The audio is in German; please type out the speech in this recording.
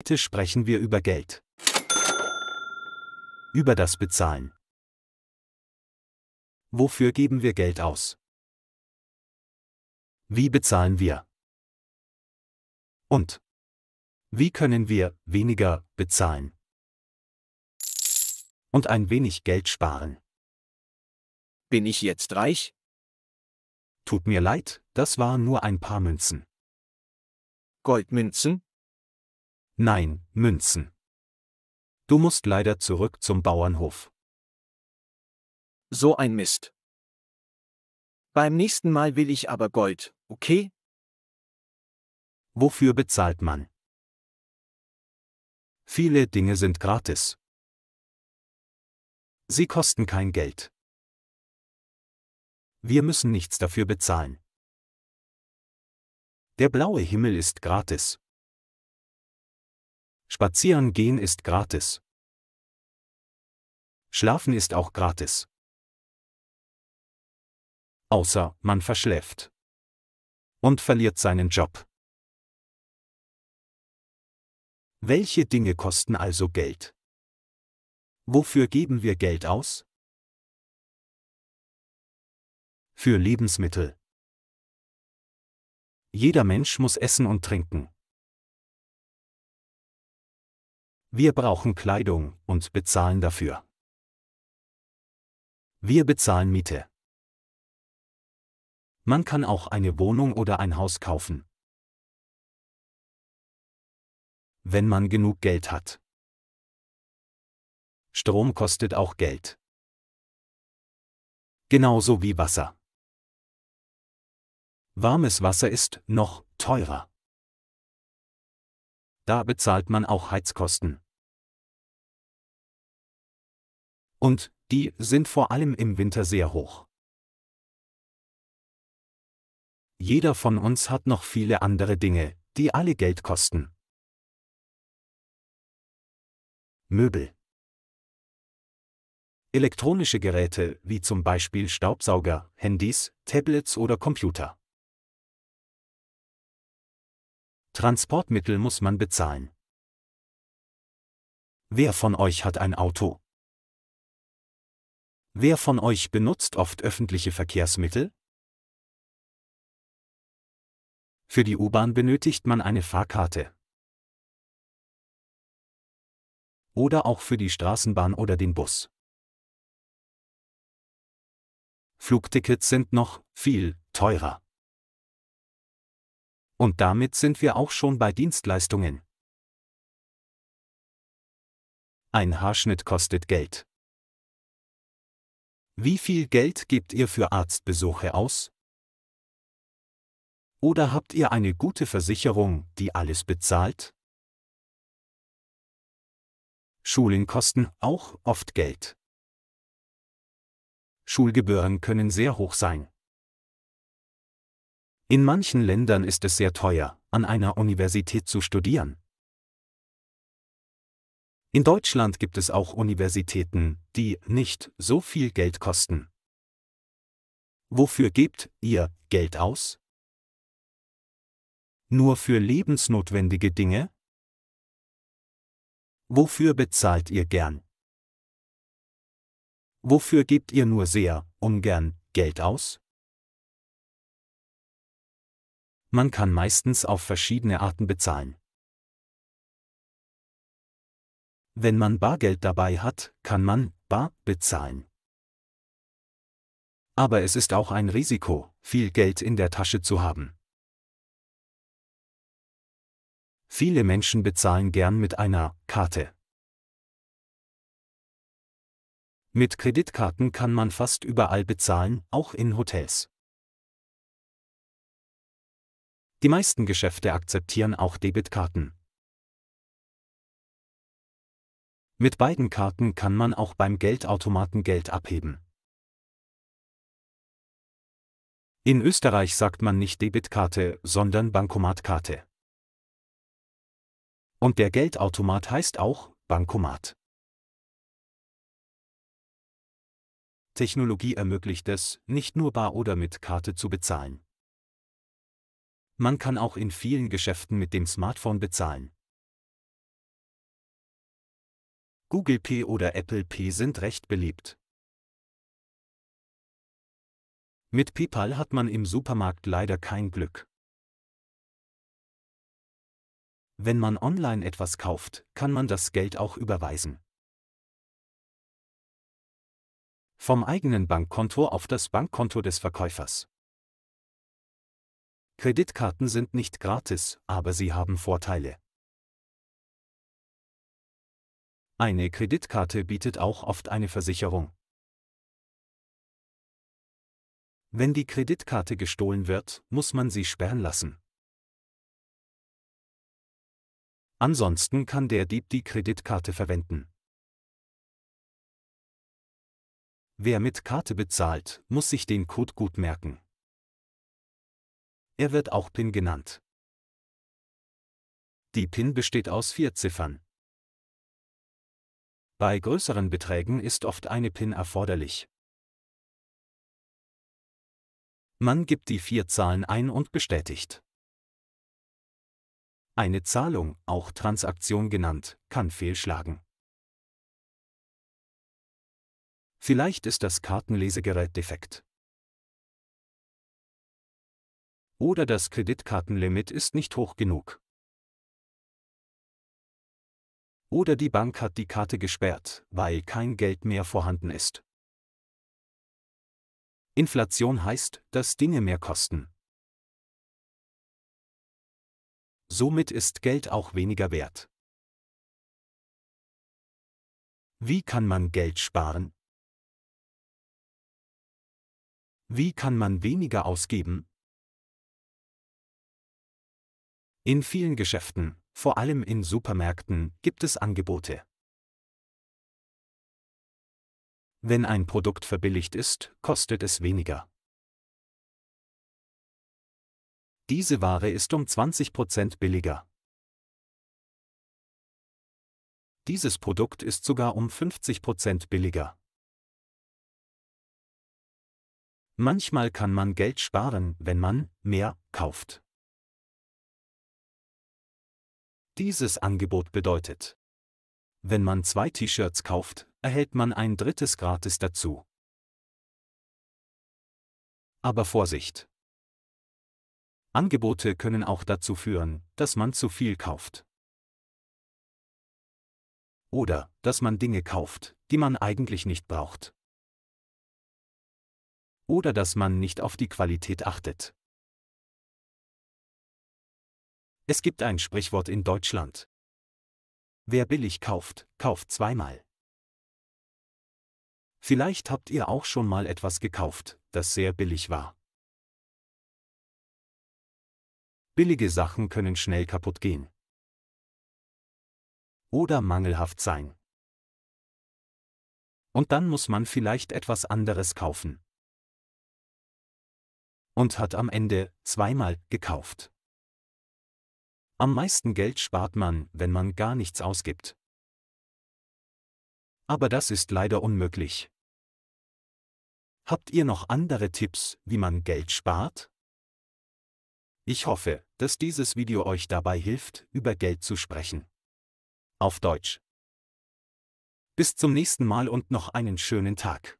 Heute sprechen wir über Geld. Über das Bezahlen. Wofür geben wir Geld aus? Wie bezahlen wir? Und wie können wir weniger bezahlen? Und ein wenig Geld sparen. Bin ich jetzt reich? Tut mir leid, das waren nur ein paar Münzen. Goldmünzen? Nein, Münzen. Du musst leider zurück zum Bauernhof. So ein Mist. Beim nächsten Mal will ich aber Gold, okay? Wofür bezahlt man? Viele Dinge sind gratis. Sie kosten kein Geld. Wir müssen nichts dafür bezahlen. Der blaue Himmel ist gratis. Spazieren gehen ist gratis. Schlafen ist auch gratis. Außer man verschläft. Und verliert seinen Job. Welche Dinge kosten also Geld? Wofür geben wir Geld aus? Für Lebensmittel. Jeder Mensch muss essen und trinken. Wir brauchen Kleidung und bezahlen dafür. Wir bezahlen Miete. Man kann auch eine Wohnung oder ein Haus kaufen. Wenn man genug Geld hat. Strom kostet auch Geld. Genauso wie Wasser. Warmes Wasser ist noch teurer da bezahlt man auch Heizkosten. Und, die sind vor allem im Winter sehr hoch. Jeder von uns hat noch viele andere Dinge, die alle Geld kosten. Möbel. Elektronische Geräte wie zum Beispiel Staubsauger, Handys, Tablets oder Computer. Transportmittel muss man bezahlen. Wer von euch hat ein Auto? Wer von euch benutzt oft öffentliche Verkehrsmittel? Für die U-Bahn benötigt man eine Fahrkarte. Oder auch für die Straßenbahn oder den Bus. Flugtickets sind noch viel teurer. Und damit sind wir auch schon bei Dienstleistungen. Ein Haarschnitt kostet Geld. Wie viel Geld gebt ihr für Arztbesuche aus? Oder habt ihr eine gute Versicherung, die alles bezahlt? Schulen kosten auch oft Geld. Schulgebühren können sehr hoch sein. In manchen Ländern ist es sehr teuer, an einer Universität zu studieren. In Deutschland gibt es auch Universitäten, die nicht so viel Geld kosten. Wofür gebt ihr Geld aus? Nur für lebensnotwendige Dinge? Wofür bezahlt ihr gern? Wofür gebt ihr nur sehr ungern Geld aus? Man kann meistens auf verschiedene Arten bezahlen. Wenn man Bargeld dabei hat, kann man bar bezahlen. Aber es ist auch ein Risiko, viel Geld in der Tasche zu haben. Viele Menschen bezahlen gern mit einer Karte. Mit Kreditkarten kann man fast überall bezahlen, auch in Hotels. Die meisten Geschäfte akzeptieren auch Debitkarten. Mit beiden Karten kann man auch beim Geldautomaten Geld abheben. In Österreich sagt man nicht Debitkarte, sondern Bankomatkarte. Und der Geldautomat heißt auch Bankomat. Technologie ermöglicht es, nicht nur bar oder mit Karte zu bezahlen. Man kann auch in vielen Geschäften mit dem Smartphone bezahlen. Google Pay oder Apple Pay sind recht beliebt. Mit PayPal hat man im Supermarkt leider kein Glück. Wenn man online etwas kauft, kann man das Geld auch überweisen. Vom eigenen Bankkonto auf das Bankkonto des Verkäufers. Kreditkarten sind nicht gratis, aber sie haben Vorteile. Eine Kreditkarte bietet auch oft eine Versicherung. Wenn die Kreditkarte gestohlen wird, muss man sie sperren lassen. Ansonsten kann der Dieb die Kreditkarte verwenden. Wer mit Karte bezahlt, muss sich den Code gut merken er wird auch PIN genannt. Die PIN besteht aus vier Ziffern. Bei größeren Beträgen ist oft eine PIN erforderlich. Man gibt die vier Zahlen ein und bestätigt. Eine Zahlung, auch Transaktion genannt, kann fehlschlagen. Vielleicht ist das Kartenlesegerät defekt. oder das Kreditkartenlimit ist nicht hoch genug. Oder die Bank hat die Karte gesperrt, weil kein Geld mehr vorhanden ist. Inflation heißt, dass Dinge mehr kosten. Somit ist Geld auch weniger wert. Wie kann man Geld sparen? Wie kann man weniger ausgeben? In vielen Geschäften, vor allem in Supermärkten, gibt es Angebote. Wenn ein Produkt verbilligt ist, kostet es weniger. Diese Ware ist um 20% billiger. Dieses Produkt ist sogar um 50% billiger. Manchmal kann man Geld sparen, wenn man mehr kauft. dieses Angebot bedeutet. Wenn man zwei T-Shirts kauft, erhält man ein drittes gratis dazu. Aber Vorsicht! Angebote können auch dazu führen, dass man zu viel kauft. Oder, dass man Dinge kauft, die man eigentlich nicht braucht. Oder dass man nicht auf die Qualität achtet. Es gibt ein Sprichwort in Deutschland. Wer billig kauft, kauft zweimal. Vielleicht habt ihr auch schon mal etwas gekauft, das sehr billig war. Billige Sachen können schnell kaputt gehen. Oder mangelhaft sein. Und dann muss man vielleicht etwas anderes kaufen. Und hat am Ende zweimal gekauft. Am meisten Geld spart man, wenn man gar nichts ausgibt. Aber das ist leider unmöglich. Habt ihr noch andere Tipps, wie man Geld spart? Ich hoffe, dass dieses Video euch dabei hilft, über Geld zu sprechen. Auf Deutsch. Bis zum nächsten Mal und noch einen schönen Tag.